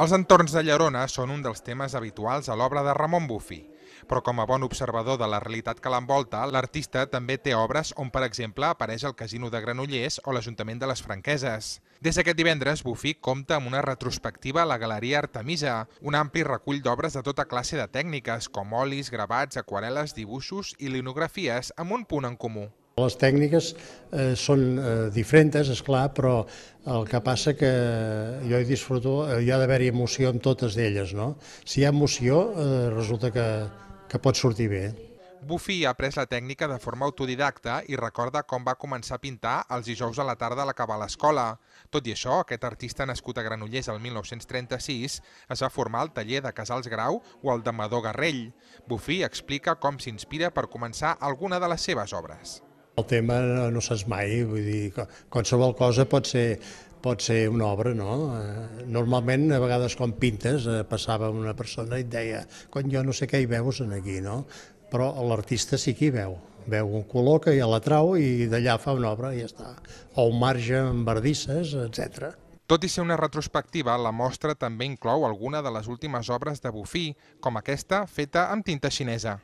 Els entorns de Llerona són un dels temes habituals a l'obra de Ramon Bufi, però com a bon observador de la realitat que l'envolta, l'artista també té obres on, per exemple, apareix el Casino de Granollers o l'Ajuntament de les Franqueses. Des d'aquest divendres, Bufi compta amb una retrospectiva a la Galeria Artemisa, un ampli recull d'obres de tota classe de tècniques, com olis, gravats, aquarel·les, dibuixos i linografies, amb un punt en comú. Les tècniques eh, són eh, diferents, és clar, però el que passa que jo hi disfruto, eh, hi ha d'haver-hi emoció amb totes d'elles, no? Si hi ha emoció, eh, resulta que, que pot sortir bé. Buffy ha après la tècnica de forma autodidacta i recorda com va començar a pintar els dijous a la tarda a l'acabar l'escola. Tot i això, aquest artista nascut a Granollers el 1936 es va formar al taller de Casals Grau o al de Madó Garrell. Buffy explica com s'inspira per començar alguna de les seves obres. El tema no, no saps mai, vull dir, qualsevol cosa pot ser, pot ser una obra, no? Eh, normalment, a vegades, quan pintes, eh, passava una persona i et deia quan jo no sé què hi veus en aquí, no? Però l'artista sí que hi veu, veu un color que ja trau i d'allà fa una obra i ja està. O un marge amb verdisses, etc. Tot i ser una retrospectiva, la mostra també inclou alguna de les últimes obres de Bufí, com aquesta, feta amb tinta xinesa.